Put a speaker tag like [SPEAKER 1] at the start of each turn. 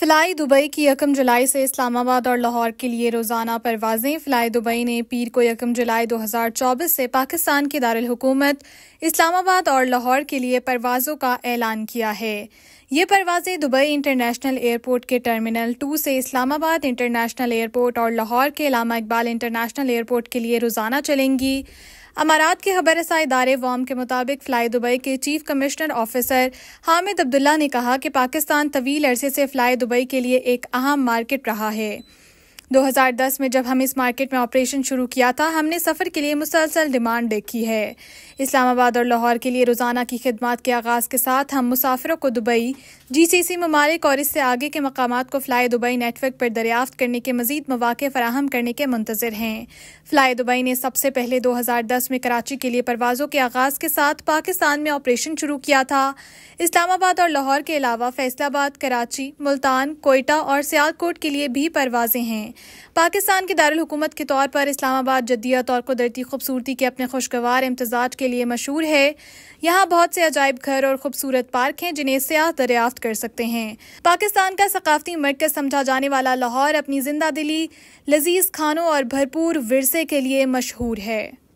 [SPEAKER 1] fly Dubai की यकम जुलाई से इस्लामाबाद और लाहौर के लिए रोज़ाना परवाज़ें फ्लाई दुबई ने पीर को यकम जुलाई 2024 से पाकिस्तान के दारकूमत इस्लामाबाद और लाहौर के लिए परवाज़ों का ऐलान किया है ये परवाज़ें दुबई इंटरनेशनल एयरपोर्ट के टर्मिनल टू से इस्लामाबाद इंटरनेशनल एयरपोर्ट और लाहौर के लामा इकबाल इंटरनेशनल एयरपोर्ट के लिए रोज़ाना चलेंगी अमारात के खबर रसा इदारे वाम के मुताबिक फ्लाई दुबई के chief commissioner officer Hamid Abdullah ने कहा कि पाकिस्तान तवील अरसे से फ्लाई दुबई के लिए एक अहम मार्केट रहा है 2010 में जब हम इस मार्केट में ऑपरेशन शुरू किया था हमने सफ़र के लिए मुसलसल डिमांड देखी है इस्लामाबाद और लाहौर के लिए रोज़ाना की खिदमत के आगाज़ के साथ हम मुसाफिरों को दुबई जी सी सी ममालिक और इससे आगे के मकाम को फ़्लाई दुबई नेटवर्क पर दरियाफ्त करने के मजीद मौाक़े फराहम करने के मंतजर हैं फ़्लाई दुबई ने सबसे पहले 2010 में कराची के लिए परवाज़ों के आगाज़ के साथ पाकिस्तान में ऑपरेशन शुरू किया था इस्लामाबाद और लाहौर के अलावा फैसलाबाद कराची मुल्तान कोयटा और सियालकोट के लिए भी परवाज़ें हैं पाकिस्तान के दारकूमत के तौर पर इस्लामाबाद जद्दियत और कुदरती खूबसूरती के अपने खुशगवार इम्तजाज के लिए मशहूर है यहाँ बहुत से अजायब घर और खूबसूरत पार्क हैं जिन्हें सियाह दरियाफ्त कर सकते हैं पाकिस्तान का सकाफती मरकज समझा जाने वाला लाहौर अपनी जिंदा दिली लजीज खानों और भरपूर विरसे के लिए मशहूर है